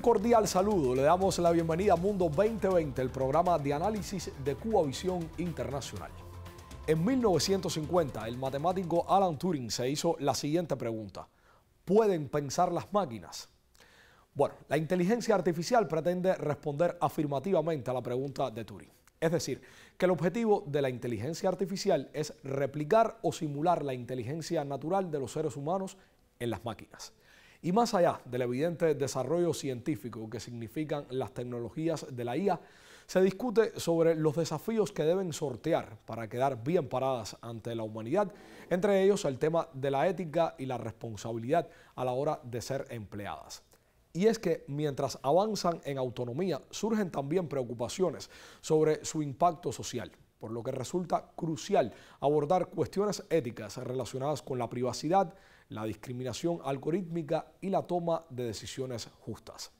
cordial saludo, le damos la bienvenida a Mundo 2020, el programa de análisis de Cuba Visión Internacional. En 1950, el matemático Alan Turing se hizo la siguiente pregunta. ¿Pueden pensar las máquinas? Bueno, la inteligencia artificial pretende responder afirmativamente a la pregunta de Turing. Es decir, que el objetivo de la inteligencia artificial es replicar o simular la inteligencia natural de los seres humanos en las máquinas. Y más allá del evidente desarrollo científico que significan las tecnologías de la IA, se discute sobre los desafíos que deben sortear para quedar bien paradas ante la humanidad, entre ellos el tema de la ética y la responsabilidad a la hora de ser empleadas. Y es que mientras avanzan en autonomía, surgen también preocupaciones sobre su impacto social, por lo que resulta crucial abordar cuestiones éticas relacionadas con la privacidad, la discriminación algorítmica y la toma de decisiones justas.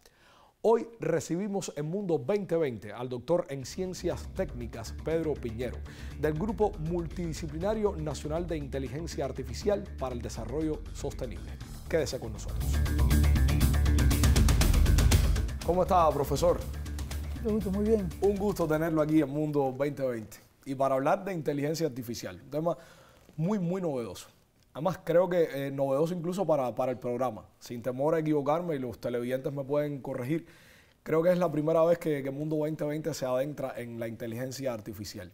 Hoy recibimos en Mundo 2020 al doctor en Ciencias Técnicas Pedro Piñero, del Grupo Multidisciplinario Nacional de Inteligencia Artificial para el Desarrollo Sostenible. Quédese con nosotros. ¿Cómo está, profesor? muy bien. Un gusto tenerlo aquí en Mundo 2020 y para hablar de inteligencia artificial, un tema muy, muy novedoso. Además, creo que es eh, novedoso incluso para, para el programa. Sin temor a equivocarme, y los televidentes me pueden corregir, creo que es la primera vez que, Mundo 2020 se adentra en la inteligencia artificial.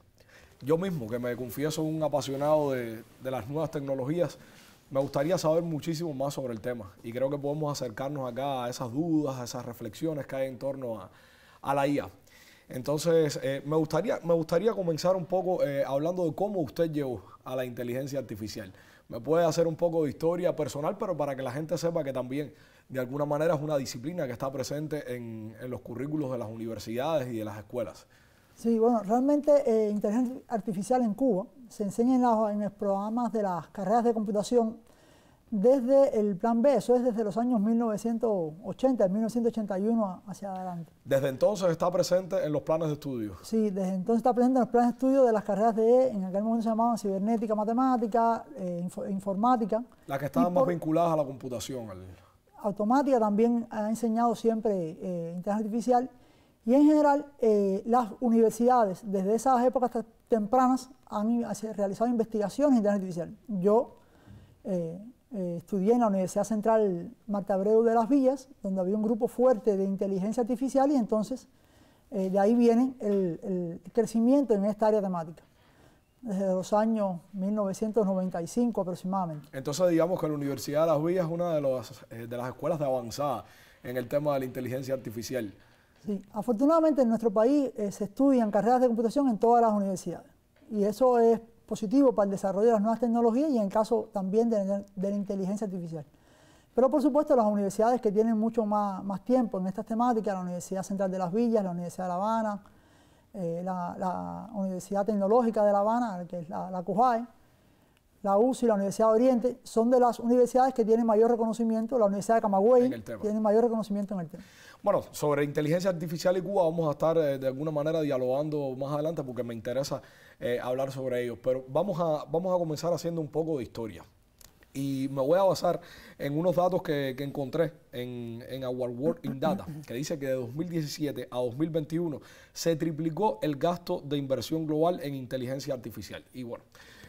Yo mismo, que me confieso un apasionado de, de las nuevas tecnologías, me gustaría saber muchísimo más sobre el tema y creo que podemos acercarnos acá a esas dudas, a esas reflexiones que hay en torno a, a la IA. Entonces, eh, me, gustaría, me gustaría comenzar un poco eh, hablando de cómo usted llegó a la inteligencia artificial me puede hacer un poco de historia personal, pero para que la gente sepa que también de alguna manera es una disciplina que está presente en, los currículos de las universidades y de las escuelas. Sí, bueno, realmente eh, inteligencia artificial en Cuba se enseña en los programas de las carreras de computación desde el plan B, eso es desde los años 1980, 1981 hacia adelante. ¿Desde entonces está presente en los planes de estudio? Sí, desde entonces está presente en los planes de estudio de las carreras de, en aquel momento se llamaban cibernética, matemática, eh, informática. Las que estaban más vinculadas a la computación. Automática también ha enseñado siempre eh, inteligencia artificial. Y en general, eh, las universidades desde esas épocas tempranas han, realizado investigaciones en inteligencia artificial. Yo... Eh, eh, estudié en la Universidad Central Marta Abreu de las Villas, donde había un grupo fuerte de inteligencia artificial y entonces eh, de ahí viene el, crecimiento en esta área temática, desde los años 1995 aproximadamente. Entonces digamos que la Universidad de las Villas es una de, eh, de las escuelas de avanzada en el tema de la inteligencia artificial. Sí, afortunadamente en nuestro país se estudian carreras de computación en todas las universidades y eso es positivo para el desarrollo de las nuevas tecnologías y en el caso también de, la inteligencia artificial. Pero por supuesto las universidades que tienen mucho más, tiempo en estas temáticas, la Universidad Central de las Villas, la Universidad de La Habana, eh, la, Universidad Tecnológica de La Habana, que es la, la CUJAE, la UCI, la Universidad de Oriente, son de las universidades que tienen mayor reconocimiento, la Universidad de Camagüey tiene mayor reconocimiento en el tema. Bueno, sobre inteligencia artificial y Cuba vamos a estar eh, de alguna manera dialogando más adelante porque me interesa eh, hablar sobre ellos. Pero vamos a, vamos a comenzar haciendo un poco de historia. Y me voy a basar en unos datos que, que encontré en, en Our World in Data, que dice que de 2017 a 2021 se triplicó el gasto de inversión global en inteligencia artificial. Y bueno,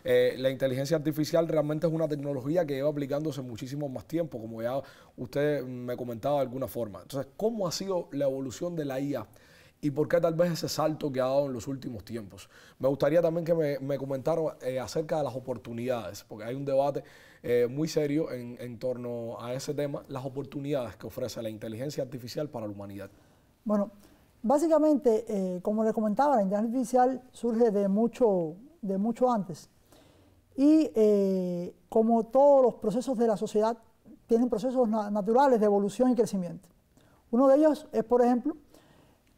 eh, la inteligencia artificial realmente es una tecnología que lleva aplicándose muchísimo más tiempo, como ya usted me comentaba de alguna forma. Entonces, ¿cómo ha sido la evolución de la IA y por qué tal vez ese salto que ha dado en los últimos tiempos. Me gustaría también que me, me comentaran eh, acerca de las oportunidades, porque hay un debate eh, muy serio en, torno a ese tema, las oportunidades que ofrece la inteligencia artificial para la humanidad. Bueno, básicamente, eh, como les comentaba, la inteligencia artificial surge de mucho, de mucho antes. Y como todos los procesos de la sociedad, tienen procesos naturales de evolución y crecimiento. Uno de ellos es, por ejemplo,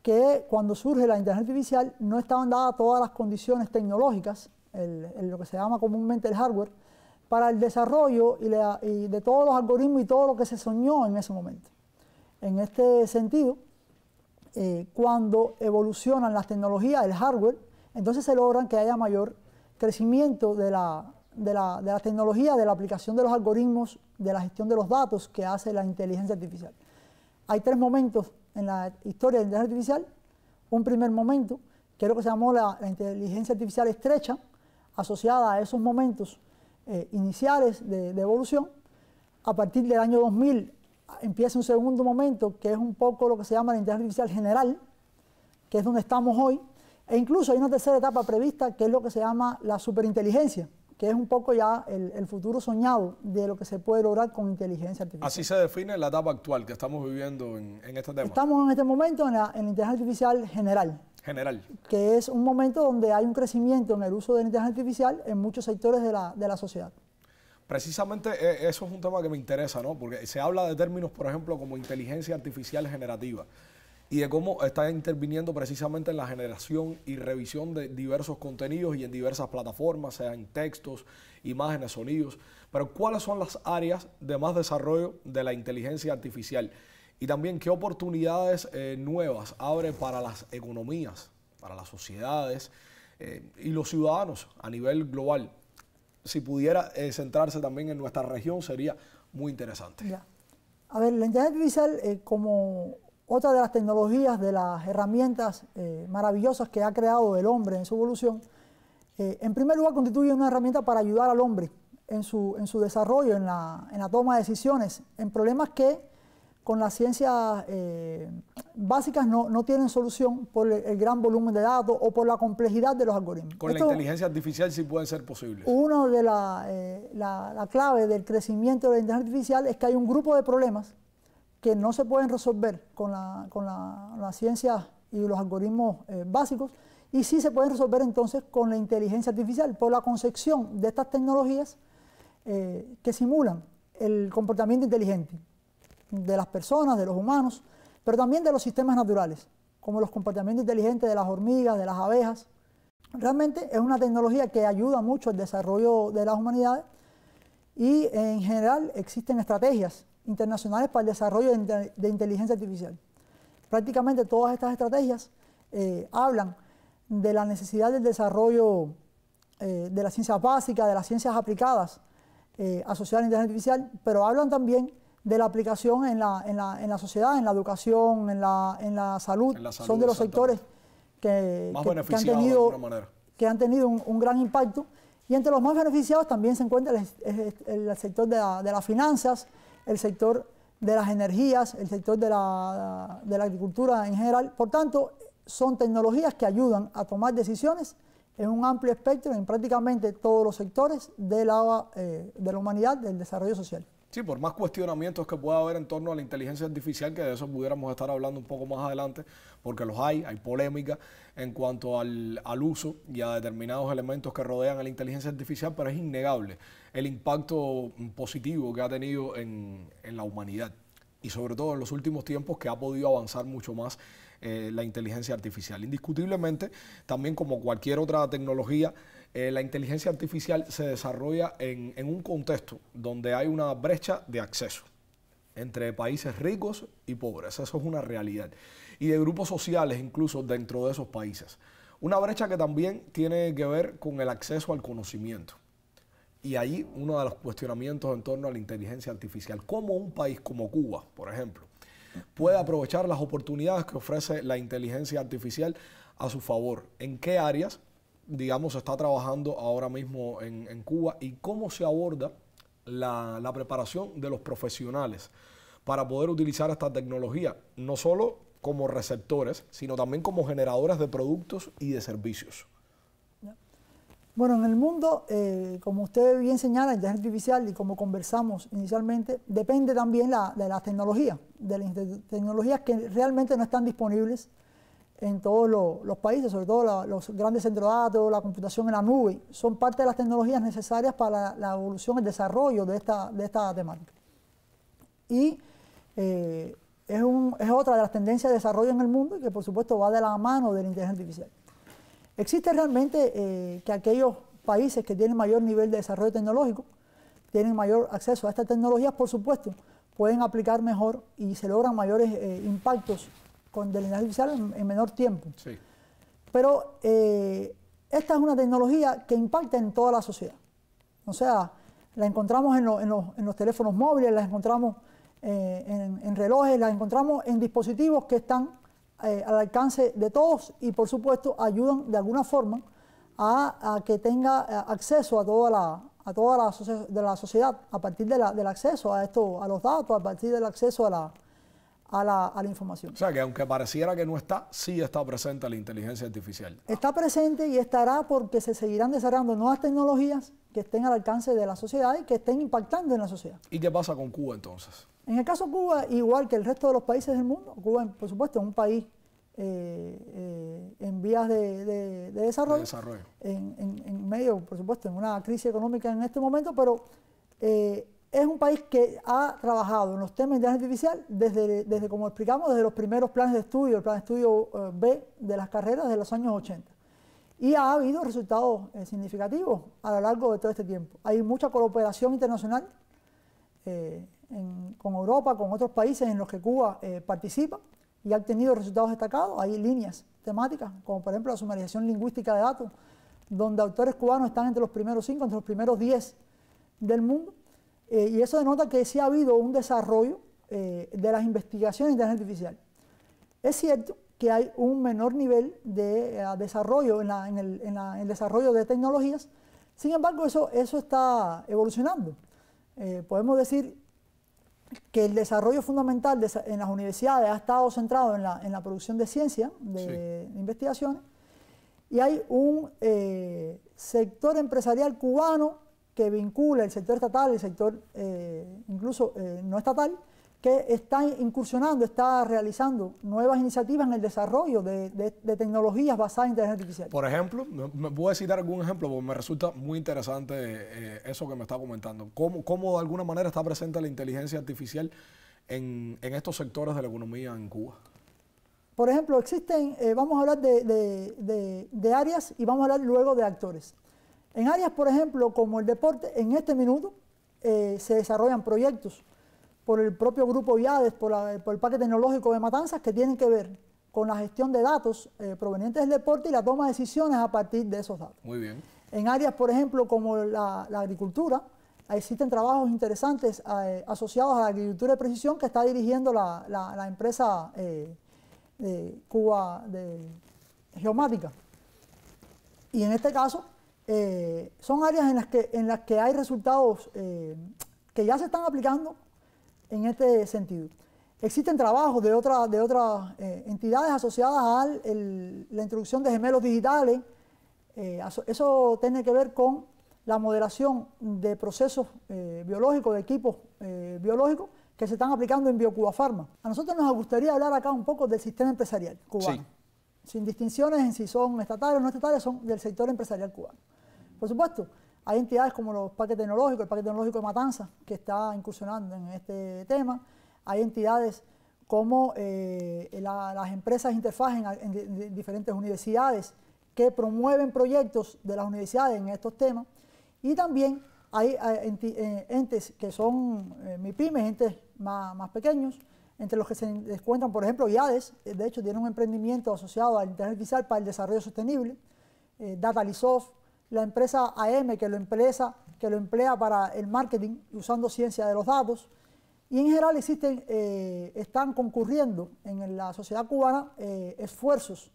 que cuando surge la inteligencia artificial no estaban dadas todas las condiciones tecnológicas, lo que se llama comúnmente el hardware, para el desarrollo y, de todos los algoritmos y todo lo que se soñó en ese momento. En este sentido, eh, cuando evolucionan las tecnologías, el hardware, entonces se logran que haya mayor crecimiento de la, de la, de la tecnología, de la aplicación de los algoritmos, de la gestión de los datos que hace la inteligencia artificial. Hay tres momentos en la historia de la inteligencia artificial un primer momento, que es lo que se llamó la, inteligencia artificial estrecha, asociada a esos momentos eh, iniciales de, de, evolución. A partir del año 2000 empieza un segundo momento, que es un poco lo que se llama la inteligencia artificial general, que es donde estamos hoy. E incluso hay una tercera etapa prevista, que es lo que se llama la superinteligencia, que es un poco ya el, futuro soñado de lo que se puede lograr con inteligencia artificial. Así se define la etapa actual que estamos viviendo en, en este tema. Estamos en este momento en la, inteligencia artificial general. General. Que es un momento donde hay un crecimiento en el uso de la inteligencia artificial en muchos sectores de la, de la sociedad. Precisamente eh, eso es un tema que me interesa, ¿no? Porque se habla de términos, por ejemplo, como inteligencia artificial generativa y de cómo está interviniendo precisamente en la generación y revisión de diversos contenidos y en diversas plataformas, sean textos, imágenes, sonidos. Pero ¿cuáles son las áreas de más desarrollo de la inteligencia artificial? Y también qué oportunidades eh, nuevas abre para las economías, para las sociedades eh, y los ciudadanos a nivel global. Si pudiera eh, centrarse también en nuestra región sería muy interesante. A ver, la inteligencia artificial como otra de las tecnologías, de las herramientas eh, maravillosas que ha creado el hombre en su evolución, eh, en primer lugar constituye una herramienta para ayudar al hombre en su, en su desarrollo, en la, en la, toma de decisiones, en problemas que con las ciencias eh, básicas no, tienen solución por el, gran volumen de datos o por la complejidad de los algoritmos. Con la inteligencia artificial sí puede ser posible. Una de las claves la, clave del crecimiento de la inteligencia artificial es que hay un grupo de problemas que no se pueden resolver con la, ciencia y los algoritmos eh, básicos, y sí se pueden resolver entonces con la inteligencia artificial, por la concepción de estas tecnologías eh, que simulan el comportamiento inteligente de las personas, de los humanos, pero también de los sistemas naturales, como los comportamientos inteligentes de las hormigas, de las abejas. Realmente es una tecnología que ayuda mucho al desarrollo de las humanidades y en general existen estrategias internacionales para el desarrollo de, inteligencia artificial. Prácticamente todas estas estrategias eh, hablan de la necesidad del desarrollo eh, de la ciencia básica, de las ciencias aplicadas asociadas eh, a la inteligencia artificial, pero hablan también de la aplicación en la, en en la sociedad, en la educación, en la, salud. Son de los sectores que, han tenido, que han tenido un, gran impacto. Y entre los más beneficiados también se encuentra el, sector de, de las finanzas, el sector de las energías, el sector de la, agricultura en general. Por tanto, son tecnologías que ayudan a tomar decisiones en un amplio espectro en prácticamente todos los sectores de eh, de la humanidad, del desarrollo social. Sí, por más cuestionamientos que pueda haber en torno a la inteligencia artificial, que de eso pudiéramos estar hablando un poco más adelante, porque los hay, hay polémica en cuanto al, uso y a determinados elementos que rodean a la inteligencia artificial, pero es innegable el impacto positivo que ha tenido en, la humanidad y sobre todo en los últimos tiempos que ha podido avanzar mucho más eh, la inteligencia artificial. Indiscutiblemente, también como cualquier otra tecnología, eh, la inteligencia artificial se desarrolla en, en un contexto donde hay una brecha de acceso entre países ricos y pobres. Eso es una realidad. Y de grupos sociales incluso dentro de esos países. Una brecha que también tiene que ver con el acceso al conocimiento. Y ahí uno de los cuestionamientos en torno a la inteligencia artificial. ¿Cómo un país como Cuba, por ejemplo, puede aprovechar las oportunidades que ofrece la inteligencia artificial a su favor? ¿En qué áreas digamos, está trabajando ahora mismo en, en Cuba y cómo se aborda la, la, preparación de los profesionales para poder utilizar esta tecnología, no solo como receptores, sino también como generadoras de productos y de servicios. Bueno, en el mundo, eh, como usted bien señala, inteligencia artificial y como conversamos inicialmente, depende también de las tecnologías, de las tecnologías que realmente no están disponibles en todos los países, sobre todo los grandes centros de datos, la computación en la nube, son parte de las tecnologías necesarias para la, la evolución, el desarrollo de esta, esta temática. Y eh, es, un, es, otra de las tendencias de desarrollo en el mundo y que por supuesto va de la mano del la inteligencia artificial. Existe realmente eh, que aquellos países que tienen mayor nivel de desarrollo tecnológico, tienen mayor acceso a estas tecnologías, por supuesto, pueden aplicar mejor y se logran mayores eh, impactos con delineación artificial en, menor tiempo. Pero eh, esta es una tecnología que impacta en toda la sociedad. O sea, la encontramos en, los, teléfonos móviles, la encontramos eh, en, relojes, la encontramos en dispositivos que están eh, al alcance de todos y por supuesto ayudan de alguna forma a, que tenga acceso a toda la, a toda la, de la sociedad a partir del acceso a esto, a los datos, a partir del acceso a la, a la, información. O sea, que aunque pareciera que no está, sí está presente la inteligencia artificial. Está presente y estará porque se seguirán desarrollando nuevas tecnologías que estén al alcance de la sociedad y que estén impactando en la sociedad. ¿Y qué pasa con Cuba entonces? En el caso de Cuba, igual que el resto de los países del mundo, Cuba, por supuesto, es un país eh, eh, en vías de, desarrollo, desarrollo. En, medio, por supuesto, en una crisis económica en este momento, pero... Eh, es un país que ha trabajado en los temas de inteligencia artificial desde, como explicamos, desde los primeros planes de estudio, el plan de estudio eh, B de las carreras de los años 80. Y ha habido resultados eh, significativos a lo largo de todo este tiempo. Hay mucha cooperación internacional eh, con Europa, con otros países en los que Cuba participa y ha tenido resultados destacados. Hay líneas temáticas, como por ejemplo la sumarización lingüística de datos, donde autores cubanos están entre los primeros cinco, entre los primeros diez del mundo eh, y eso denota que sí ha habido un desarrollo eh, de las investigaciones de inteligencia artificial. Es cierto que hay un menor nivel de eh, desarrollo en, el, desarrollo de tecnologías, sin embargo eso, eso está evolucionando. podemos decir que el desarrollo fundamental en las universidades ha estado centrado en la, producción de ciencia, de, investigaciones, y hay un sector empresarial cubano que vincula el sector estatal, el sector eh, incluso eh, no estatal, que está incursionando, está realizando nuevas iniciativas en el desarrollo de, tecnologías basadas en inteligencia artificial. Por ejemplo, me a citar algún ejemplo porque me resulta muy interesante eh, eso que me está comentando. ¿Cómo, ¿Cómo, de alguna manera está presente la inteligencia artificial en, estos sectores de la economía en Cuba? Por ejemplo, existen, vamos a hablar de áreas y vamos a hablar luego de actores. En áreas, por ejemplo, como el deporte, en este minuto eh, se desarrollan proyectos por el propio grupo IADES, por, el Parque Tecnológico de Matanzas, que tienen que ver con la gestión de datos eh, provenientes del deporte y la toma de decisiones a partir de esos datos. Muy bien. En áreas, por ejemplo, como la, agricultura, existen trabajos interesantes eh, asociados a la agricultura de precisión que está dirigiendo la, empresa de Cuba de Geomática. Y en este caso, eh, son áreas en las que, en las que hay resultados eh, que ya se están aplicando en este sentido. Existen trabajos de, de otras eh, entidades asociadas a la introducción de gemelos digitales. eso tiene que ver con la moderación de procesos biológicos, de equipos biológicos que se están aplicando en BioCuba A nosotros nos gustaría hablar acá un poco del sistema empresarial cubano, sin distinciones en si son estatales o no estatales, son del sector empresarial cubano. Por supuesto, hay entidades como los parques tecnológicos, el Parque Tecnológico de Matanza, que está incursionando en este tema. Hay entidades como eh, las empresas interfaz en, diferentes universidades que promueven proyectos de las universidades en estos temas. Y también hay, eh, eh, entes que son eh, entes más, pequeños, entre los que se encuentran, por ejemplo, IADES, de hecho tiene un emprendimiento asociado al Internet Visual para el Desarrollo Sostenible, Data la empresa AM que lo, emplea para el marketing usando ciencia de los datos. Y en general eh, están concurriendo en la sociedad cubana eh, esfuerzos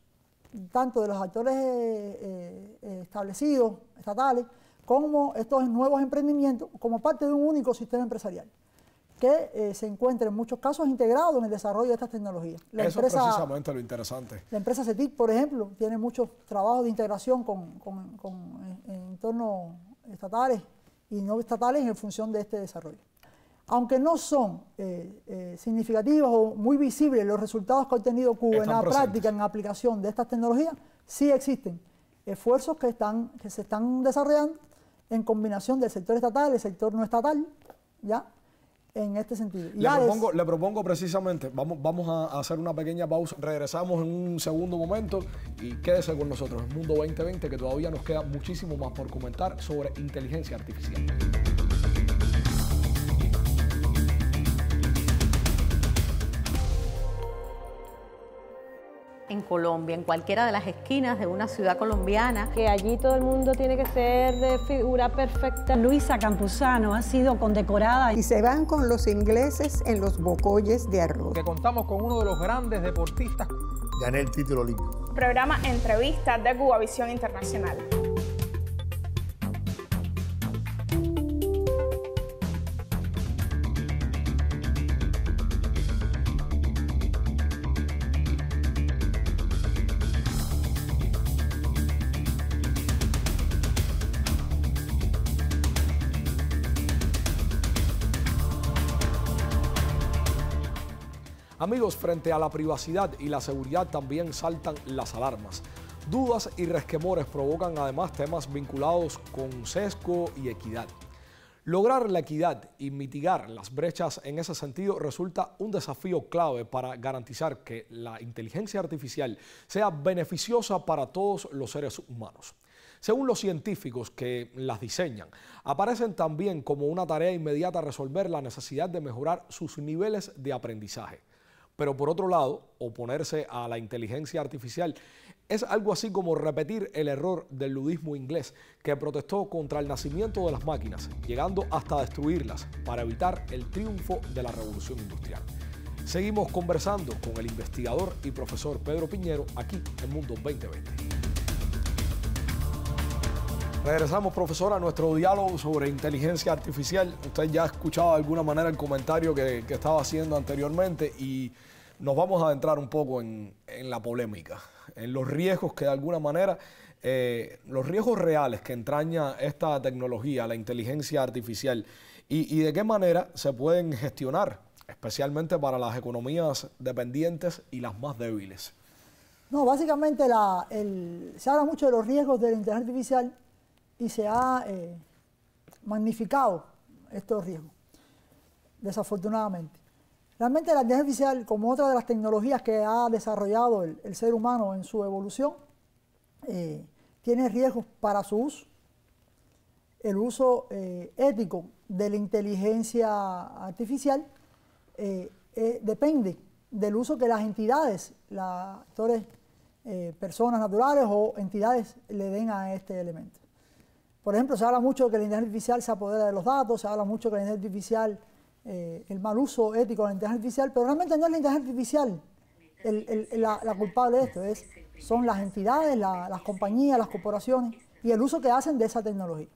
tanto de los actores eh, establecidos, estatales, como estos nuevos emprendimientos, como parte de un único sistema empresarial que eh, se encuentra en muchos casos integrado en el desarrollo de estas tecnologías. Eso es precisamente lo interesante. La empresa CETIC, por ejemplo, tiene muchos trabajos de integración con, eh, entornos estatales y no estatales en función de este desarrollo. Aunque no son eh, significativos o muy visibles los resultados que ha obtenido Cuba en la práctica, en la aplicación de estas tecnologías, sí existen esfuerzos que, están, que se están desarrollando en combinación del sector estatal, y el sector no estatal, ¿ya? en este sentido. Le propongo, propongo, precisamente, vamos, vamos a hacer una pequeña pausa, regresamos en un segundo momento y quédese con nosotros en Mundo 2020 que todavía nos queda muchísimo más por comentar sobre inteligencia artificial. en Colombia, en cualquiera de las esquinas de una ciudad colombiana. Que allí todo el mundo tiene que ser de figura perfecta. Luisa Campuzano ha sido condecorada. Y se van con los ingleses en los bocolles de arroz. Que contamos con uno de los grandes deportistas. Gané el título olímpico. Programa Entrevistas de Visión Internacional. Amigos, frente a la privacidad y la seguridad también saltan las alarmas. Dudas y resquemores provocan además temas vinculados con sesgo y equidad. Lograr la equidad y mitigar las brechas en ese sentido resulta un desafío clave para garantizar que la inteligencia artificial sea beneficiosa para todos los seres humanos. Según los científicos que las diseñan, aparecen también como una tarea inmediata resolver la necesidad de mejorar sus niveles de aprendizaje pero por otro lado, oponerse a la inteligencia artificial es algo así como repetir el error del ludismo inglés, que protestó contra el nacimiento de las máquinas, llegando hasta destruirlas para evitar el triunfo de la revolución industrial. Seguimos conversando con el investigador y profesor Pedro Piñero aquí en Mundo 2020. Regresamos, profesora, a nuestro diálogo sobre inteligencia artificial. Usted ya ha escuchado de alguna manera el comentario que, estaba haciendo anteriormente y nos vamos a adentrar un poco en, la polémica, en los riesgos que de alguna manera, eh, los riesgos reales que entraña esta tecnología, la inteligencia artificial, y, de qué manera se pueden gestionar, especialmente para las economías dependientes y las más débiles. No, básicamente se habla mucho de los riesgos de la inteligencia artificial y se ha eh, magnificado estos riesgos, desafortunadamente. Realmente la inteligencia artificial, como otra de las tecnologías que ha desarrollado el, ser humano en su evolución, eh, tiene riesgos para su uso. El uso eh, ético de la inteligencia artificial depende del uso que las entidades, las personas naturales o entidades le den a este elemento. Por ejemplo, se habla mucho de que la inteligencia artificial se apodera de los datos, se habla mucho de que la inteligencia artificial, eh, el mal uso ético de la inteligencia artificial, pero realmente no es la inteligencia artificial la, culpable de esto, es, son las entidades, las compañías, las corporaciones y el uso que hacen de esa tecnología.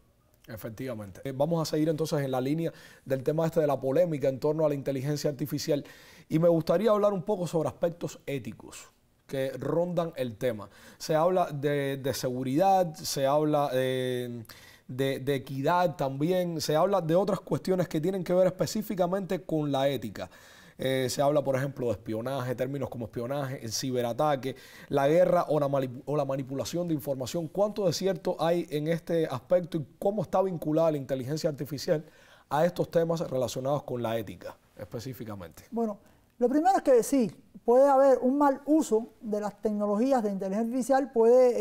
Efectivamente. Eh, vamos a seguir entonces en la línea del tema este de la polémica en torno a la inteligencia artificial y me gustaría hablar un poco sobre aspectos éticos que rondan el tema. Se habla de, seguridad, se habla eh, de, equidad también, se habla de otras cuestiones que tienen que ver específicamente con la ética. Eh, se habla, por ejemplo, de espionaje, términos como espionaje, el ciberataque, la guerra o la, o la manipulación de información. ¿Cuánto de cierto hay en este aspecto y cómo está vinculada la inteligencia artificial a estos temas relacionados con la ética específicamente? Bueno, lo primero es que decir, puede haber un mal uso de las tecnologías de inteligencia artificial, puede eh,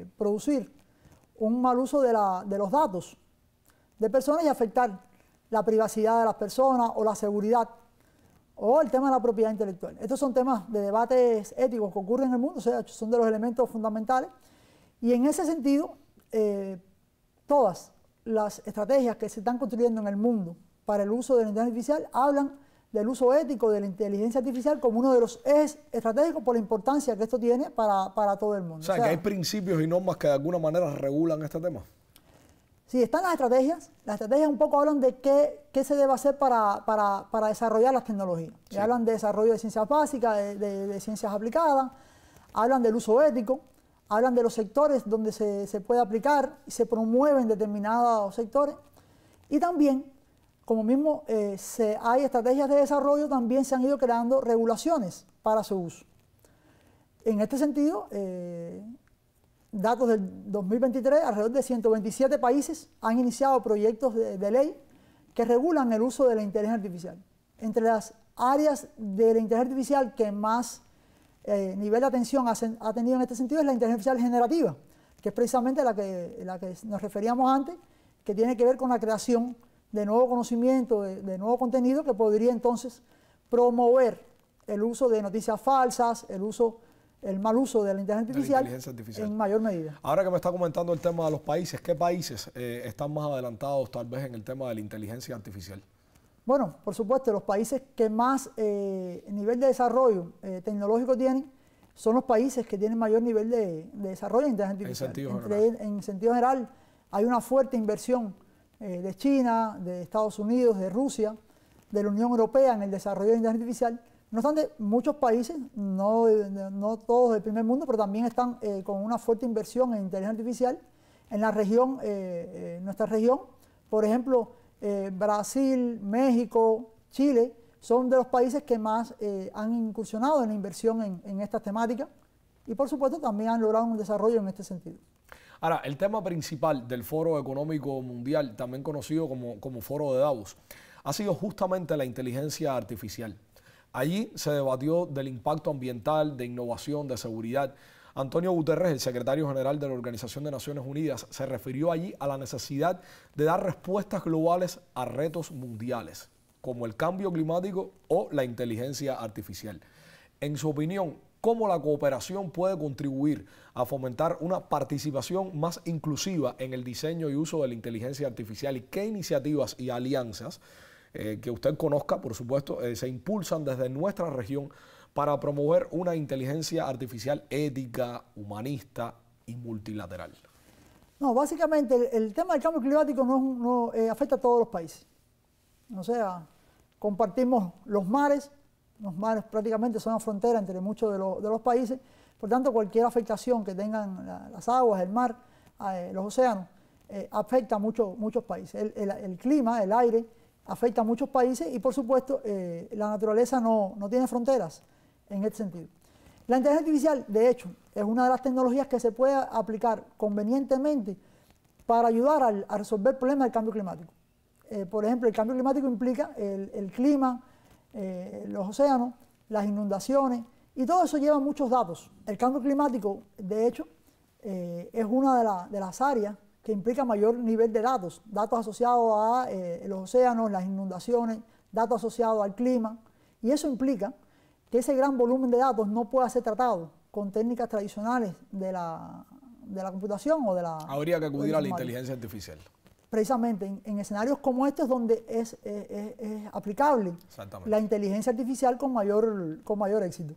eh, producir un mal uso de, los datos de personas y afectar la privacidad de las personas o la seguridad o el tema de la propiedad intelectual. Estos son temas de debates éticos que ocurren en el mundo, o sea, son de los elementos fundamentales. Y en ese sentido, eh, todas las estrategias que se están construyendo en el mundo para el uso de la inteligencia artificial hablan del uso ético de la inteligencia artificial como uno de los ejes estratégicos por la importancia que esto tiene para, todo el mundo. O sea, que hay principios y normas que de alguna manera regulan este tema. Sí, están las estrategias. Las estrategias un poco hablan de qué, se debe hacer para, desarrollar las tecnologías. Hablan de desarrollo de ciencias básicas, de, ciencias aplicadas, hablan del uso ético, hablan de los sectores donde se, se puede aplicar y se promueven determinados sectores. Y también como mismo eh, hay estrategias de desarrollo, también se han ido creando regulaciones para su uso. En este sentido, eh, datos del 2023, alrededor de 127 países han iniciado proyectos de, ley que regulan el uso de la inteligencia artificial. Entre las áreas de la inteligencia artificial que más eh, nivel de atención ha, tenido en este sentido es la inteligencia artificial generativa, que es precisamente la que, la que nos referíamos antes, que tiene que ver con la creación de nuevo conocimiento, de, nuevo contenido que podría entonces promover el uso de noticias falsas, el uso el mal uso de la inteligencia artificial, en mayor medida. Ahora que me está comentando el tema de los países, ¿qué países eh, están más adelantados tal vez en el tema de la inteligencia artificial? Bueno, por supuesto, los países que más eh, nivel de desarrollo eh, tecnológico tienen son los países que tienen mayor nivel de, desarrollo de inteligencia artificial. En en sentido, general. hay una fuerte inversión eh, de China, de Estados Unidos, de Rusia, de la Unión Europea en el desarrollo de inteligencia artificial. No obstante, muchos países, no, todos del primer mundo, pero también están eh, con una fuerte inversión en inteligencia artificial. En la región, eh, en nuestra región, por ejemplo, Brasil, México, Chile, son de los países que más han incursionado en la inversión en, en estas temáticas y por supuesto también han logrado un desarrollo en este sentido. Ahora, el tema principal del Foro Económico Mundial, también conocido como, Foro de Davos, ha sido justamente la inteligencia artificial. Allí se debatió del impacto ambiental, de innovación, de seguridad. Antonio Guterres, el secretario general de la Organización de Naciones Unidas, se refirió allí a la necesidad de dar respuestas globales a retos mundiales, como el cambio climático o la inteligencia artificial. En su opinión, cómo la cooperación puede contribuir a fomentar una participación más inclusiva en el diseño y uso de la inteligencia artificial y qué iniciativas y alianzas eh, que usted conozca, por supuesto, eh, se impulsan desde nuestra región para promover una inteligencia artificial ética, humanista y multilateral. No, básicamente el, tema del cambio climático no, eh, afecta a todos los países. O sea, compartimos los mares, los mares prácticamente son la frontera entre muchos de, los países, por tanto cualquier afectación que tengan las aguas, el mar, eh, los océanos, eh, afecta a muchos países. El, clima, el aire, afecta a muchos países y por supuesto eh, la naturaleza no, tiene fronteras en este sentido. La inteligencia artificial, de hecho, es una de las tecnologías que se puede aplicar convenientemente para ayudar a resolver problemas del cambio climático. por ejemplo, el cambio climático implica el clima, eh, los océanos, las inundaciones, y todo eso lleva muchos datos. El cambio climático, de hecho, eh, es una de, las áreas que implica mayor nivel de datos, datos asociados a eh, los océanos, las inundaciones, datos asociados al clima, y eso implica que ese gran volumen de datos no pueda ser tratado con técnicas tradicionales de la, de la computación o de la... Habría que acudir a la inteligencia artificial precisamente en, escenarios como estos donde es, donde es aplicable la inteligencia artificial con mayor, con mayor éxito.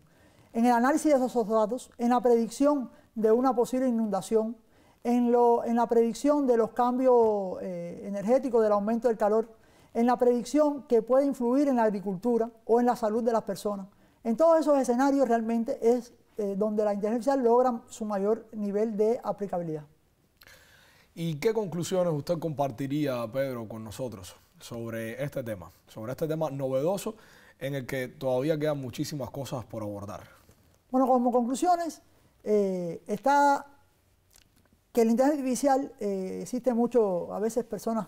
En el análisis de esos datos, en la predicción de una posible inundación, en, la predicción de los cambios eh, energéticos, del aumento del calor, en la predicción que puede influir en la agricultura o en la salud de las personas. En todos esos escenarios realmente es eh, donde la inteligencia logra su mayor nivel de aplicabilidad. ¿Y qué conclusiones usted compartiría, Pedro, con nosotros sobre este tema? Sobre este tema novedoso en el que todavía quedan muchísimas cosas por abordar. Bueno, como conclusiones, eh, está que el inteligencia artificial eh, existe mucho, a veces personas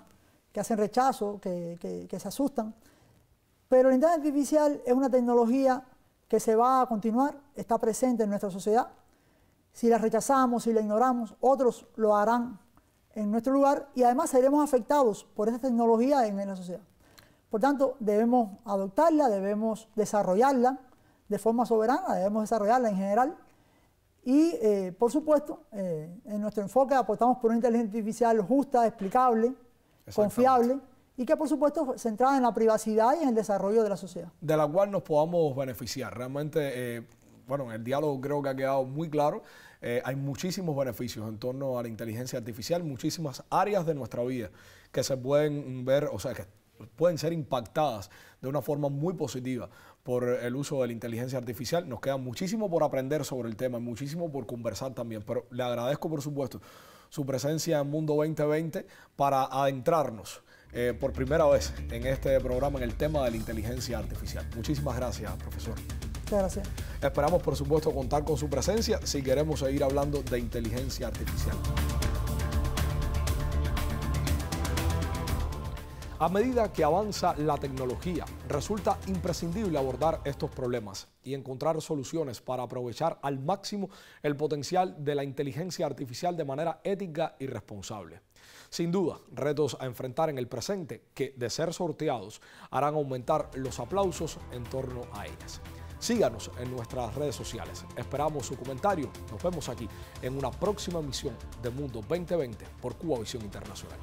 que hacen rechazo, que, se asustan, pero el inteligencia artificial es una tecnología que se va a continuar, está presente en nuestra sociedad. Si la rechazamos, si la ignoramos, otros lo harán en nuestro lugar y además seremos afectados por esa tecnología en, la sociedad. Por tanto, debemos adoptarla, debemos desarrollarla de forma soberana, debemos desarrollarla en general y, eh, por supuesto, eh, en nuestro enfoque apostamos por una inteligencia artificial justa, explicable, confiable y que por supuesto centrada en la privacidad y en el desarrollo de la sociedad. De la cual nos podamos beneficiar. Realmente, eh, bueno, el diálogo creo que ha quedado muy claro eh, hay muchísimos beneficios en torno a la inteligencia artificial, muchísimas áreas de nuestra vida que se pueden ver, o sea, que pueden ser impactadas de una forma muy positiva por el uso de la inteligencia artificial. Nos queda muchísimo por aprender sobre el tema, y muchísimo por conversar también, pero le agradezco por supuesto su presencia en Mundo 2020 para adentrarnos eh, por primera vez en este programa en el tema de la inteligencia artificial. Muchísimas gracias, profesor. Esperamos, por supuesto, contar con su presencia si queremos seguir hablando de inteligencia artificial. A medida que avanza la tecnología, resulta imprescindible abordar estos problemas y encontrar soluciones para aprovechar al máximo el potencial de la inteligencia artificial de manera ética y responsable. Sin duda, retos a enfrentar en el presente que, de ser sorteados, harán aumentar los aplausos en torno a ellas. Síganos en nuestras redes sociales. Esperamos su comentario. Nos vemos aquí en una próxima emisión de Mundo 2020 por Cuba Visión Internacional.